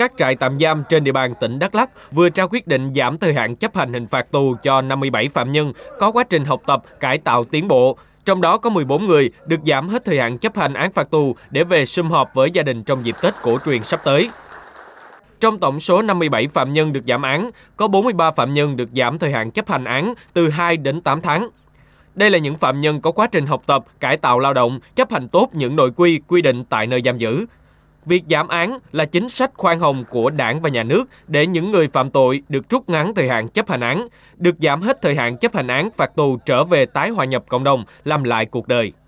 các trại tạm giam trên địa bàn tỉnh Đắk Lắk vừa trao quyết định giảm thời hạn chấp hành hình phạt tù cho 57 phạm nhân có quá trình học tập, cải tạo tiến bộ. Trong đó có 14 người được giảm hết thời hạn chấp hành án phạt tù để về sum họp với gia đình trong dịp Tết cổ truyền sắp tới. Trong tổng số 57 phạm nhân được giảm án, có 43 phạm nhân được giảm thời hạn chấp hành án từ 2 đến 8 tháng. Đây là những phạm nhân có quá trình học tập, cải tạo lao động, chấp hành tốt những nội quy quy định tại nơi giam giữ, Việc giảm án là chính sách khoan hồng của đảng và nhà nước để những người phạm tội được rút ngắn thời hạn chấp hành án, được giảm hết thời hạn chấp hành án phạt tù trở về tái hòa nhập cộng đồng, làm lại cuộc đời.